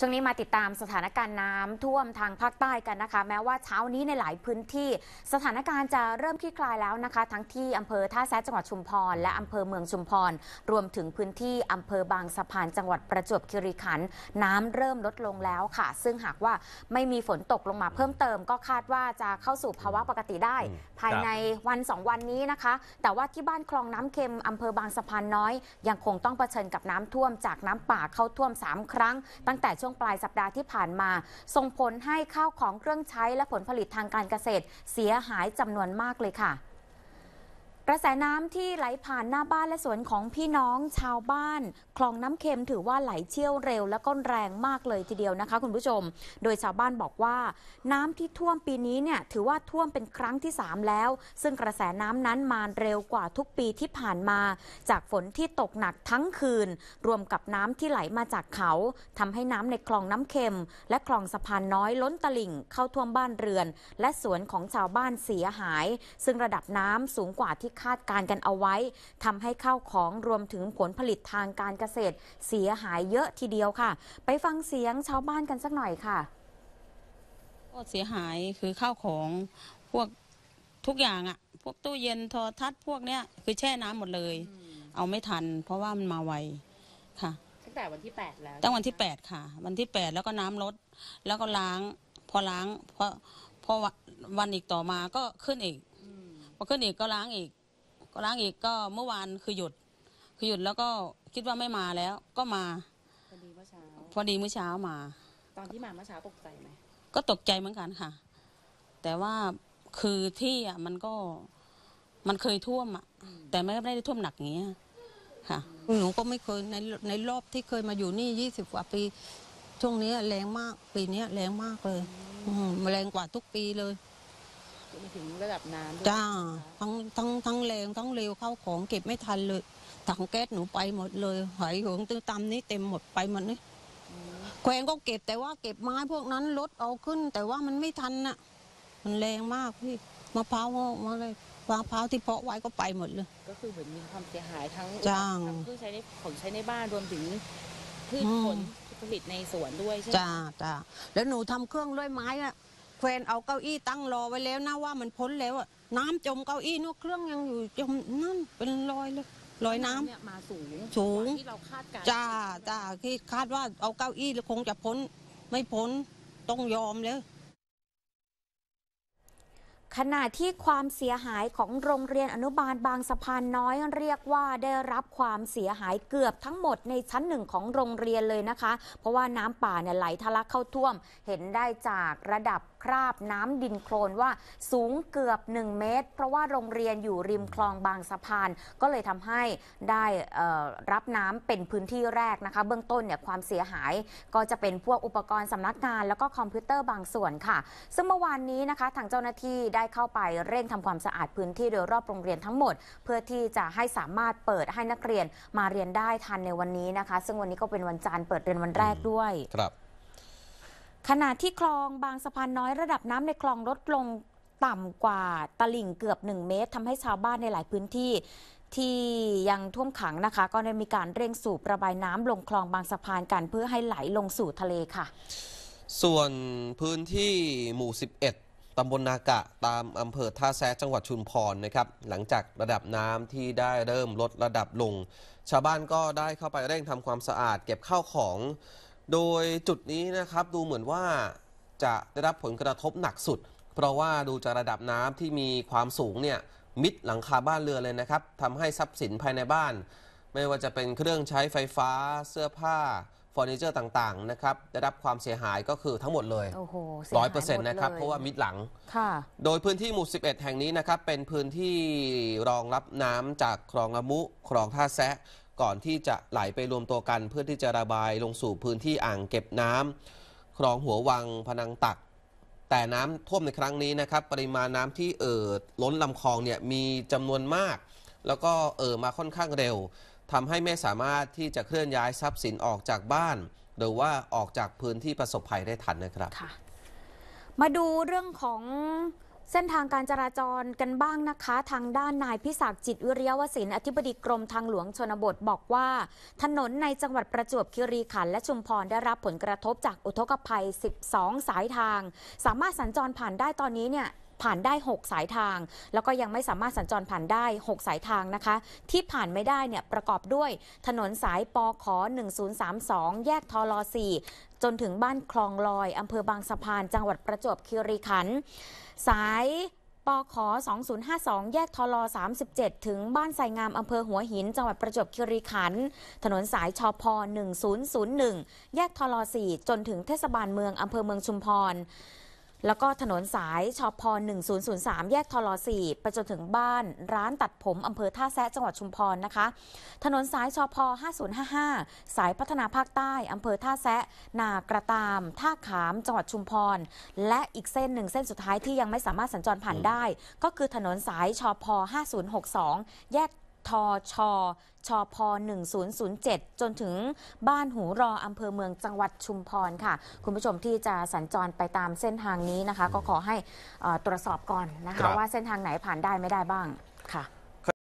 ช่วงนี้มาติดตามสถานการณ์น้ำท่วมทางภาคใต้กันนะคะ แม้ว่าเช้านี้ในหลายพื้นที่ สถานการณ์จะเริ่มคลี่คลายแล้วนะคะ ทั้งที่อำเภอท่าแซะจังหวัดชุมพรและอำเภอเมืองชุมพรรวมถึงพื้นที่อำเภอบางสะพาน จังหวัดประจวบคีรีขันธ์น้ำเริ่มลดลงแล้วค่ะ ซึ่งหากว่าไม่มีฝนตกลงมาเพิ่มเติมก็คาดว่าจะเข้าสู่ภาวะปกติได้ ภายในวัน 2 วันนี้นะคะ แต่ว่าที่บ้านคลองน้ำเค็มอำเภอบางสะพานน้อยยังคงต้องเผชิญกับน้ำท่วมจากน้ำป่าเข้าท่วม3ครั้งตั้งแต่ช่วช่วงปลายสัปดาห์ที่ผ่านมา ส่งผลให้ข้าวของเครื่องใช้และผลผลิตทางการเกษตร เสียหายจำนวนมากเลยค่ะกระแสน้ำที่ไหลผ่านหน้าบ้านและสวนของพี่น้องชาวบ้านคลองน้ำเค็มถือว่าไหลเชี่ยวเร็วและก็แรงมากเลยทีเดียวนะคะ คุณผู้ชม โดยชาวบ้านบอกว่าน้ำที่ท่วมปีนี้เนี่ยถือว่าท่วมเป็นครั้งที่3แล้วซึ่งกระแสน้ำนั้นมาเร็วกว่าทุกปีที่ผ่านมา จากฝนที่ตกหนักทั้งคืน รวมกับน้ำที่ไหลมาจากเขา ทำให้น้ำในคลองน้ำเค็มและคลองสะพานน้อยล้นตลิ่งเข้าท่วมบ้านเรือน และสวนของชาวบ้านเสียหาย ซึ่งระดับน้ำสูงกว่าที่คาดการ์กันเอาไว้ทำให้ข้าวของรวมถึงผลผลิตทางการเกษตร เสียหายเยอะทีเดียวค่ะ ไปฟังเสียงชาวบ้านกันสักหน่อยค่ะก็เสียหายคือข้าวของพวกทุกอย่างอะพวกตู้เย็นโทรทัศน์พวกเนี้ยคือแช่น้ำหมดเลย เอาไม่ทัน เพราะว่ามันมาไวค่ะตั้งแต่วันที่8แล้วตั้งวันที่8ค่ะวันที่8แล้วก็น้ำลดแล้วก็ล้างพอล้างพอพอวันอีกต่อมาก็ขึ้นอีกพอขึ้นอีกก็ล้างอีกก็ล้างอีกก็เมื่อวานคือหยุด คือหยุดแล้วก็คิดว่าไม่มาแล้ว ก็มา พอดีเมื่อเช้าพอดีเมื่อเช้ามา ตอนที่มาเมื่อเช้าตกใจไหมก็ตกใจเหมือนกันค่ะ แต่ว่าคือที่อ่ะมันก็ มันเคยท่วมอ่ะแต่ไม่ได้ท่วมหนักอย่างเงี้ยค่ะ หนูก็ไม่เคยในในรอบที่เคยมาอยู่นี่ยี่สิบกว่าปีช่วงนี้แรงมากปีนี้แรงมากเลยแรงกว่าทุกปีเลยถึงระดับน้ำจ้าทั้งทั้งทั้งแรงทั้งเร็วเข้าของเก็บไม่ทันเลยถังแก๊สหนูไปหมดเลยหอยหงตื้อตำนี้เต็มหมดไปหมดนี่แขวงก็เก็บแต่ว่าเก็บไม้พวกนั้นลดเอาขึ้น แต่ว่ามันไม่ทันน่ะมันแรงมากพี่มะพร้าวมาเลยมะพร้าวที่เพาะไว้ก็ไปหมดเลยก็คือเหมือนมีความเสียหายทั้งจ้างืใช้ในของใช้ในบ้านรวมถึงพืชผลผลิตในสวนด้วยใช่ไหมจ้าจ้าแล้วหนูทำเครื่องด้วยไม้อะแฟนเอาเก้าอี้ตั้งรอไว้แล้วนะว่ามันพ้นแล้วอะน้ำจมเก้าอี้นู่เครื่องยังอยู่จมนั่นเป็นรอยเลยรอยน้ำเนี่ยมาสูงสูงที่เราคาดการณ์จ้าจ้าที่คาดว่าเอาเก้าอี้แล้วคงจะพ้นไม่พ้นต้องยอมเลยขณะที่ความเสียหายของโรงเรียนอนุบาลบางสะพานน้อยเรียกว่าได้รับความเสียหายเกือบทั้งหมดในชั้นหนึ่งของโรงเรียนเลยนะคะ เพราะว่าน้ำป่าเนี่ยไหลทะลักเข้าท่วมเห็นได้จากระดับคราบน้ำดินโคลนว่าสูงเกือบ 1 เมตร เพราะว่าโรงเรียนอยู่ริมคลองบางสะพาน ก็เลยทำให้ได้รับน้ำเป็นพื้นที่แรกนะคะ เบื้องต้นเนี่ยความเสียหายก็จะเป็นพวกอุปกรณ์สำนักงานแล้วก็คอมพิวเตอร์บางส่วนค่ะ ซึ่งเมื่อวานนี้นะคะทางเจ้าหน้าที่ได้เข้าไปเร่งทำความสะอาดพื้นที่โดยรอบโรงเรียนทั้งหมด เพื่อที่จะให้สามารถเปิดให้นักเรียนมาเรียนได้ทันในวันนี้นะคะซึ่งวันนี้ก็เป็นวันจันทร์เปิดเรียนวันแรกด้วยครับขณะที่คลองบางสะพานน้อยระดับน้ำในคลองลดลงต่ำกว่าตลิ่งเกือบ 1 เมตรทำให้ชาวบ้านในหลายพื้นที่ที่ยังท่วมขังนะคะก็ได้มีการเร่งสูบระบายน้ำลงคลองบางสะพานกันเพื่อให้ไหลลงสู่ทะเลค่ะ ส่วนพื้นที่หมู่ 11ตำบลนากะ ตามอำเภอท่าแซจังหวัดชุมพรนะครับ หลังจากระดับน้ำที่ได้เริ่มลดระดับลง ชาวบ้านก็ได้เข้าไปเร่งทำความสะอาด เก็บข้าวของโดยจุดนี้นะครับ ดูเหมือนว่าจะได้รับผลกระทบหนักสุด เพราะว่าดูจากระดับน้ำที่มีความสูงเนี่ยมิดหลังคาบ้านเรือเลยนะครับทำให้ทรัพย์สินภายในบ้าน ไม่ว่าจะเป็นเครื่องใช้ไฟฟ้า เสื้อผ้าเฟอร์นิเจอร์ต่างๆนะครับได้รับความเสียหายก็คือทั้งหมดเลยร้อยเปอร์เซ็นต์นะครับเพราะว่ามิดหลังโดยพื้นที่หมู่ 11 แห่งนี้นะครับ เป็นพื้นที่รองรับน้ำจากคลองละมุคลองท่าแซะก่อนที่จะไหลไปรวมตัวกันเพื่อที่จะระบายลงสู่พื้นที่อ่างเก็บน้ำคลองหัววังพนังตัก แต่น้ำท่วมในครั้งนี้นะครับ ปริมาณน้ำที่เอ่อล้นลำคลองเนี่ยมีจำนวนมาก แล้วก็เอ่อมาค่อนข้างเร็ว ทำให้ไม่สามารถที่จะเคลื่อนย้ายทรัพย์สินออกจากบ้าน หรือว่าออกจากพื้นที่ประสบภัยได้ทันนะครับ มาดูเรื่องของเส้นทางการจราจรกันบ้างนะคะ ทางด้านนายพิศักดิ์จิตวิริยวศิน อธิบดีกรมทางหลวงชนบทบอกว่า ถนนในจังหวัดประจวบคีรีขันธ์และชุมพรได้รับผลกระทบจากอุทกภัย 12 สายทาง สามารถสัญจรผ่านได้ตอนนี้เนี่ยผ่านได้ 6 สายทาง แล้วก็ยังไม่สามารถสัญจรผ่านได้ 6 สายทางนะคะ ที่ผ่านไม่ได้เนี่ยประกอบด้วย ถนนสายปอขอ1032แยกทอลอ4จนถึงบ้านคลองลอยอำเภอบางสะพาน จังหวัดประจวบคีรีขันธ์สายปข2052 แยก ทลอ37 ถึงบ้านไซงามอำเภอหัวหิน จังหวัดประจวบคีรีขันธ์ถนนสายชอพ1001แยกทลอ4จนถึงเทศบาลเมืองอำเภอเมืองชุมพรแล้วก็ถนนสายชอพ1003 แยกทลอ4ไปจนถึงบ้านร้านตัดผม อำเภอท่าแซะจังหวัดชุมพรนะคะ ถนนสายชอพ5055 สายพัฒนาภาคใต้ อำเภอท่าแซะนากระตาม ท่าขามจังหวัดชุมพร และอีกเส้นหนึ่งเส้นสุดท้ายที่ยังไม่สามารถสัญจรผ่านได้ ก็คือถนนสายชอพ5062 แยกทชชพ 1007 จนถึงบ้านหูรออำเภอเมืองจังหวัดชุมพรค่ะ คุณผู้ชมที่จะสัญจรไปตามเส้นทางนี้นะคะ ก็ขอให้ตรวจสอบก่อนนะคะ ว่าเส้นทางไหนผ่านได้ไม่ได้บ้างค่ะ